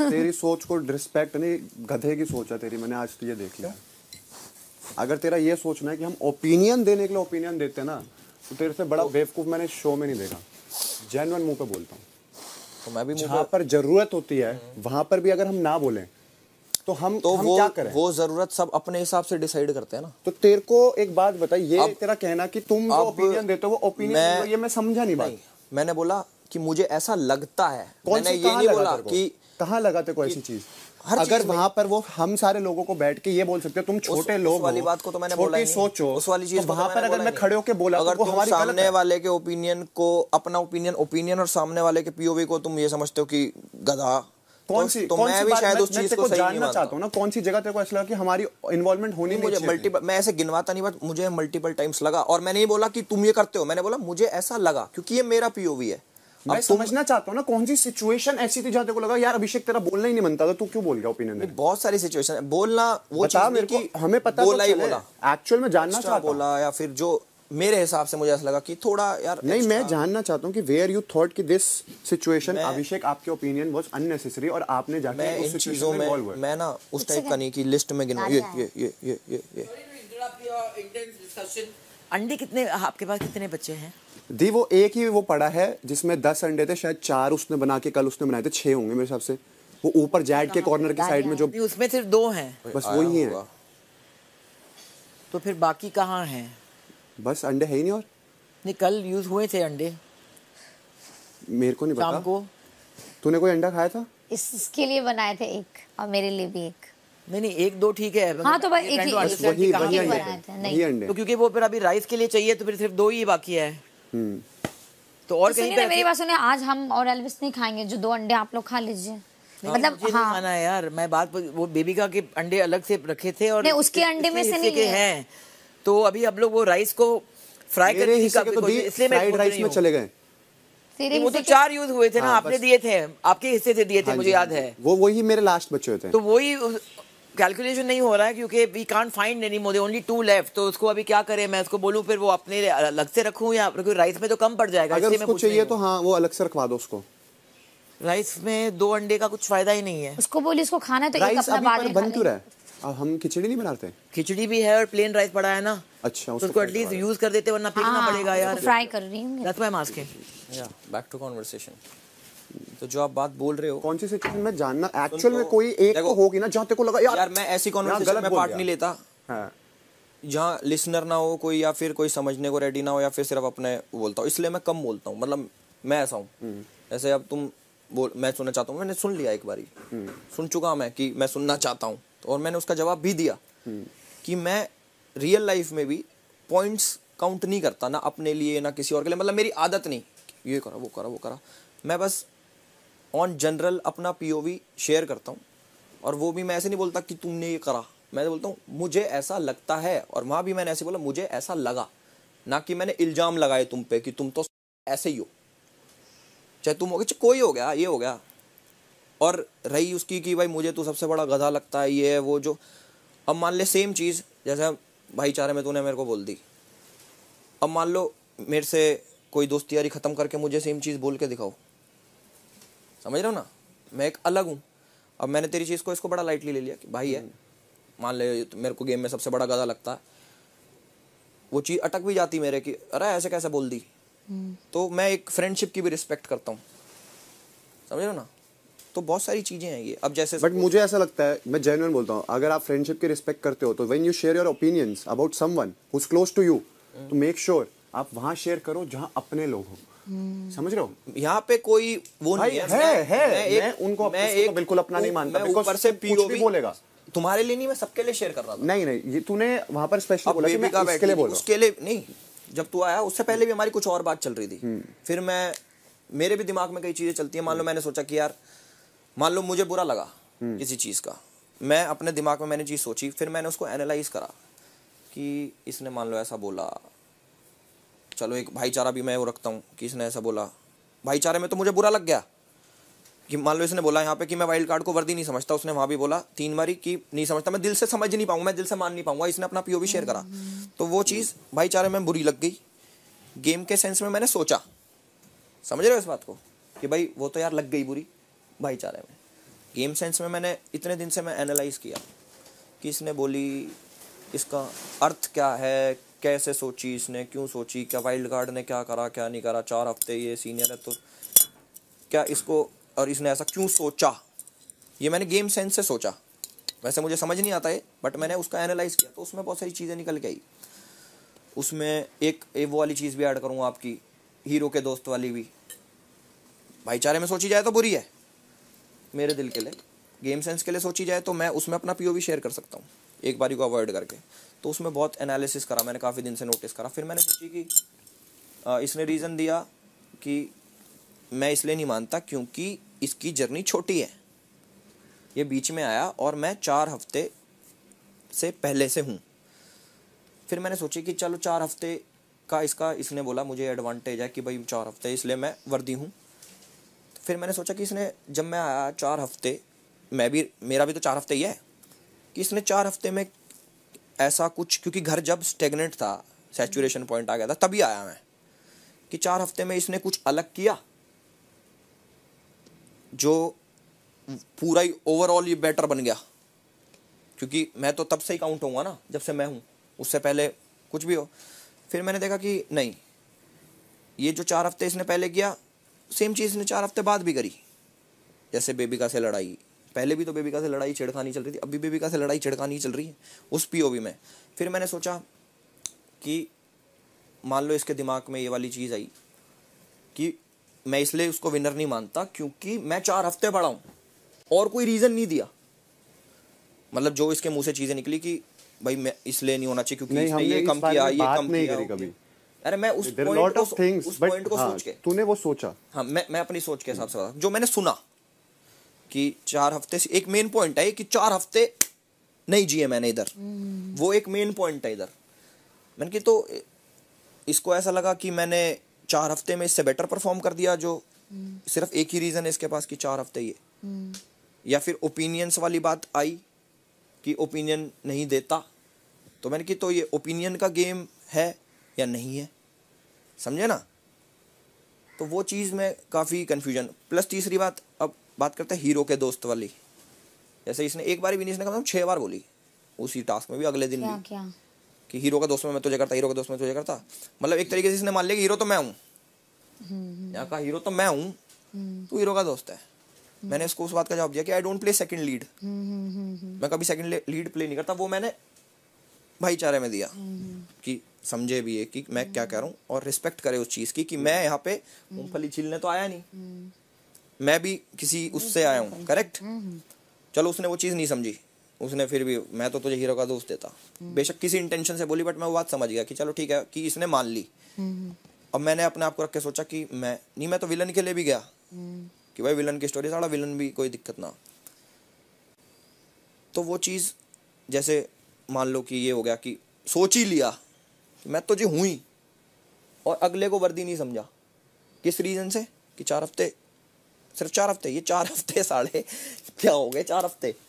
तेरी सोच को डिस्पेक्ट नहीं गधे की सोच है तेरी मैंने आज तो ये देख लिया अगर तेरा ये सोचना है कि हम ओपिनियन देने के लिए ओपिनियन देते हैं ना तो तेरे से बड़ा बेवकूफ मैंने शो में नहीं देखा जेनवन मुंह पे बोलता हूँ तो मैं भी जहाँ पर जरूरत होती है वहां पर भी अगर हम ना बोले तो हम तो हम वो क्या करें वो जरूरत सब अपने हिसाब से डिसाइड करते हैं ना तो तेरे को एक बात बताई ये अब, तेरा कहना कि तुम जो ओपिनियन देते हो वो ओपिनियन ये मैं समझा नहीं नहीं बात मैंने बोला कि मुझे ऐसा लगता है मैंने ये नहीं बोला कि कहाँ लगाते को ऐसी चीज अगर वहां पर वो हम सारे लोगों को बैठ के ये बोल सकते हो तुम छोटे उस, लोग वाली बात को तो मैंने बोला ही सोचो उस वाली चीज तो, तो वहां पर अगर मैं खड़े होकर बोला अगर तो तुम सामने वाले के ओपिनियन को अपना ओपिनियन ओपिनियन और सामने वाले के पीओवी को तुम ये समझते हो कि गधा तो कौन सी तो मैं भी शायद उस चीज को सही जानना चाहता हूँ ना कौन सी जगह तेरे को ऐसा लगा कि हमारी इन्वॉल्वमेंट होनी नहीं मुझे मल्टीपल मैं ऐसे गिनवाता नहीं बट मुझे मल्टीपल टाइम्स लगा और मैंने ये बोला कि तुम ये करते हो मैंने बोला मुझे ऐसा लगा क्योंकि ये मेरा पीओवी है मैं समझना चाहता हूँ ना कौन सी सिचुएशन ऐसी थी जहां को लगा यार अभिषेक तेरा बोलना ही नहीं बनता था तू क्यों बोल गया ओपिनियन बहुत सारी सिचुएशन बोलना वो बता मेरे को हमें पता तो बोला ही बोला एक्चुअल में जानना चाहता बोला या फिर जो मेरे हिसाब से मुझे ऐसा लगा कि थोड़ा यार नहीं मैं जानना चाहता हूँ कि वेयर यू थॉट कि दिस सिचुएशन अभिषेक आपके ओपिनियन वाज अननेसेसरी और आपने जाके मैं उस चीजों में, में मैं ना उस टाइप अच्छा, का अच्छा। नहीं कि लिस्ट में गिनो ये ये ये ये ये ये अंडे कितने आपके पास कितने बच्चे हैं दी वो एक ही वो पड़ा है जिसमें दस अंडे थे शायद चार उसने बना के कल उसने बनाए थे छः होंगे मेरे हिसाब से वो ऊपर जैड के कॉर्नर के साइड में जो उसमें सिर्फ दो हैं बस वो ही है तो फिर बाकी कहाँ हैं बस अंडे है ही नहीं और नहीं कल यूज हुए थे अंडे मेरे को नहीं पता को तूने कोई अंडा खाया था इस, इसके लिए बनाए थे एक और मेरे लिए भी एक नहीं नहीं एक दो ठीक है हाँ तो भाई एक ही वही वही वही अंडे तो क्योंकि वो फिर अभी राइस के लिए चाहिए तो फिर सिर्फ दो ही बाकी है हम्म। तो और तो कहीं पे मेरी बात सुनिए आज हम और एल्विस नहीं खाएंगे जो दो अंडे आप लोग खा लीजिए मतलब हाँ खाना है यार मैं बात वो बेबी का के अंडे अलग से रखे थे और उसके अंडे में से नहीं है तो अभी हम लोग वो राइस को फ्राई करने तो इसलिए मैं राइस में चले गए वो तो चार यूज हुए थे ना हाँ, आपने दिए थे आपके हिस्से से दिए थे हाँ मुझे याद हाँ है वो वही मेरे लास्ट बचे थे तो वही कैलकुलेशन नहीं हो रहा है क्योंकि we can't find any more only two left तो उसको अभी क्या करें मैं उसको बोलूँ फिर वो अपने अलग से रखूँ या क्योंकि राइस में तो कम पड़ जाएगा अगर उसको चाहिए तो हाँ वो अलग से रखवा दो उसको राइस में दो अंडे का कुछ फायदा ही नहीं है उसको बोलिए उसको खाना तो राइस अपना बन क्यों रहा है अब हम खिचड़ी नहीं बनाते खिचड़ी भी है और प्लेन राइस पड़ा है ना अच्छा तो उसको एटलीस्ट यूज कर देते वरना फेंकना हाँ, पड़ेगा यार फ्राई कर रही हूं that's why I am asking या बैक टू कन्वर्सेशन तो जो आप बात बोल रहे हो कौन सी सिचुएशन में जानना एक्चुअल तो में कोई एक को तो होगी ना जहाँ को लगा यार यार मैं ऐसी कॉन्वर्सेशन में पार्ट नहीं लेता हाँ। जहाँ लिसनर ना हो कोई या फिर कोई समझने को रेडी ना हो या फिर सिर्फ अपने बोलता हूँ इसलिए मैं कम बोलता हूँ मतलब मैं ऐसा हूँ ऐसे हम्म। अब तुम बोल मैं सुनना चाहता हूँ मैंने सुन लिया एक बारी हम्म। सुन चुका मैं कि मैं सुनना चाहता हूँ तो और मैंने उसका जवाब भी दिया हम्म। कि मैं रियल लाइफ में भी पॉइंट्स काउंट नहीं करता ना अपने लिए ना किसी और के लिए मतलब मेरी आदत नहीं ये करा वो करा वो करा मैं बस ऑन जनरल अपना पीओवी शेयर करता हूँ और वो भी मैं ऐसे नहीं बोलता कि तुमने ये करा मैं बोलता हूँ मुझे ऐसा लगता है और वहाँ भी मैंने ऐसे बोला मुझे ऐसा लगा ना कि मैंने इल्ज़ाम लगाए तुम पे कि तुम तो ऐसे ही हो चाहे तुम हो गए कोई हो गया ये हो गया और रही उसकी कि भाई मुझे तो सबसे बड़ा गधा लगता है ये है वो जो अब मान ले सेम चीज़ जैसे भाईचारे में तूने मेरे को बोल दी अब मान लो मेरे से कोई दोस्ती यारी ख़त्म करके मुझे सेम चीज़ बोल के दिखाओ समझ रहे हो ना मैं एक अलग हूँ अब मैंने तेरी चीज़ को इसको बड़ा लाइटली ले लिया कि भाई है मान ले तो मेरे को गेम में सबसे बड़ा गधा लगता है वो चीज़ अटक भी जाती मेरे की अरे ऐसे कैसे बोल दी हम्म। तो मैं एक फ्रेंडशिप की भी रिस्पेक्ट करता हूँ समझ रहे हो ना तो बहुत सारी चीज़ें हैं ये अब जैसे बट मुझे ऐसा लगता है मैं जेन्युइन बोलता हूँ अगर आप फ्रेंडशिप की रिस्पेक्ट करते हो तो when you share your opinions about someone who is close to you तो मेक श्योर आप वहाँ शेयर करो जहाँ अपने लोग हों समझ रहे हो यहाँ पे कोई वो नहीं है, है, है, मैं, एक, मैं उनको मैं तो एक, बिल्कुल अपना नहीं मानता ऊपर से पीओ भी बोलेगा तुम्हारे लिए नहीं मैं सबके लिए शेयर कर रहा था नहीं नहीं तूने वहां पर स्पेशल बोला कि मैं इसके लिए बोल उसके लिए नहीं जब तू आया उससे पहले भी हमारी कुछ और बात चल रही थी हम्म। फिर मैं मेरे भी दिमाग में कई चीजें चलती है मान लो हम्म। मैंने सोचा कि यार मान लो मुझे बुरा लगा हम्म। किसी चीज का मैं अपने दिमाग में मैंने चीज सोची फिर मैंने उसको एनालाइज करा कि इसने मान लो ऐसा बोला चलो एक भाईचारा भी मैं वो रखता हूँ कि इसने ऐसा बोला भाईचारे में तो मुझे बुरा लग गया कि मान लो इसने बोला यहाँ पे कि मैं वाइल्ड कार्ड को वर्दी नहीं समझता उसने वहाँ भी बोला तीन बारी कि नहीं समझता मैं दिल से समझ नहीं पाऊंगा मैं दिल से मान नहीं पाऊंगा इसने अपना पीओवी शेयर करा तो वो चीज़ भाईचारे में बुरी लग गई गेम के सेंस में मैंने सोचा समझ रहे हो इस बात को कि भाई वो तो यार लग गई बुरी भाईचारे में गेम सेंस में मैंने इतने दिन से मैं एनालाइज किया कि इसने बोली इसका अर्थ क्या है कैसे सोची इसने क्यों सोची क्या वाइल्ड गार्ड ने क्या करा क्या नहीं करा चार हफ्ते ये सीनियर है तो क्या इसको और इसने ऐसा क्यों सोचा ये मैंने गेम सेंस से सोचा वैसे मुझे समझ नहीं आता है बट मैंने उसका एनालाइज किया तो उसमें बहुत सारी चीज़ें निकल के आई उसमें एक ए वो वाली चीज़ भी ऐड करूँगा आपकी हीरो के दोस्त वाली भी भाईचारे में सोची जाए तो बुरी है मेरे दिल के लिए गेम सेंस के लिए सोची जाए तो मैं उसमें अपना पीओवी शेयर कर सकता हूँ एक बारी को अवॉइड करके तो उसमें बहुत एनालिसिस करा मैंने काफ़ी दिन से नोटिस करा फिर मैंने सोची कि इसने रीज़न दिया कि मैं इसलिए नहीं मानता क्योंकि इसकी जर्नी छोटी है ये बीच में आया और मैं चार हफ्ते से पहले से हूँ फिर मैंने सोची कि चलो चार हफ्ते का इसका इसने बोला मुझे एडवांटेज है कि भाई चार हफ्ते इसलिए मैं वर्दी हूँ फिर मैंने सोचा कि इसने जब मैं आया चार हफ्ते मैं भी मेरा भी तो चार हफ्ते ही है कि इसने चार हफ्ते में ऐसा कुछ क्योंकि घर जब स्टेगनेंट था सेचुरेशन पॉइंट आ गया था तभी आया मैं कि चार हफ्ते में इसने कुछ अलग किया जो पूरा ही ओवरऑल ये बेटर बन गया क्योंकि मैं तो तब से ही काउंट होऊंगा ना जब से मैं हूँ उससे पहले कुछ भी हो फिर मैंने देखा कि नहीं ये जो चार हफ्ते इसने पहले किया सेम चीज़ इसने चार हफ्ते बाद भी करी जैसे बेबी का से लड़ाई पहले भी तो बेबिका से लड़ाई छेड़खानी चल रही थी अभी बेबिका से लड़ाई छेड़खानी चल रही है उस पीओवी में फिर मैंने सोचा कि मान लो इसके दिमाग में ये वाली चीज़ आई कि मैं इसलिए उसको विनर नहीं मानता क्योंकि मैं चार हफ्ते पढ़ा हूँ और कोई रीज़न नहीं दिया मतलब जो इसके मुंह से चीज़ें निकली कि भाई मैं इसलिए नहीं होना चाहिए क्योंकि ये कम किया ये कम किया कभी अरे मैं उस पॉइंट को, उस, को हाँ, सोच के तूने वो सोचा हाँ मैं मैं अपनी सोच के हिसाब से जो मैंने सुना कि चार हफ्ते से एक मेन पॉइंट है कि चार हफ्ते नहीं जिए मैंने इधर वो एक मेन पॉइंट है इधर मैंने कि तो इसको ऐसा लगा कि मैंने चार हफ्ते में इससे बेटर परफॉर्म कर दिया जो सिर्फ एक ही रीज़न है इसके पास कि चार हफ्ते ये या फिर ओपिनियंस वाली बात आई कि ओपिनियन नहीं देता तो मैंने कि तो ये ओपिनियन का गेम है या नहीं है समझे ना तो वो चीज़ में काफ़ी कन्फ्यूजन प्लस तीसरी बात अब बात करते हैं हीरो के दोस्त वाली जैसे इसने एक बार भी नहीं इसने कम से कम छः बार बोली उसी टास्क में भी अगले दिन क्या, भी क्या? कि हीरो का दोस्त में मैं तुझे करता हीरो का दोस्त में तुझे करता मतलब एक तरीके से इसने मान लिया कि हीरो तो मैं हूँ हम्म, यहाँ हम्म। का हीरो तो मैं हूँ हम्म। तू हीरो का दोस्त है मैंने इसको उस बात का जवाब दिया कि I don't play second lead मैं कभी सेकंड लीड प्ले नहीं करता वो मैंने भाईचारे में दिया कि समझे भी है कि मैं क्या कह रहा हूँ और रिस्पेक्ट करे उस चीज़ की कि मैं यहाँ पे मूंगफली छीलने तो आया नहीं मैं भी किसी उससे आया हूँ करेक्ट चलो उसने वो चीज़ नहीं समझी उसने फिर भी मैं तो तुझे हीरो का दोस्त देता बेशक किसी इंटेंशन से बोली बट मैं वो बात समझ गया कि चलो ठीक है कि इसने मान ली अब मैंने अपने आप को रख के सोचा कि मैं नहीं मैं तो विलन के लिए भी गया कि भाई विलन की स्टोरी सारा विलन भी कोई दिक्कत ना तो वो चीज़ जैसे मान लो कि ये हो गया कि सोच ही लिया मैं तो तुझे हुई और अगले को वर्दी नहीं समझा किस रीज़न से कि चार हफ्ते सिर्फ चार हफ्ते ये चार हफ्ते साढ़े क्या हो गए चार हफ्ते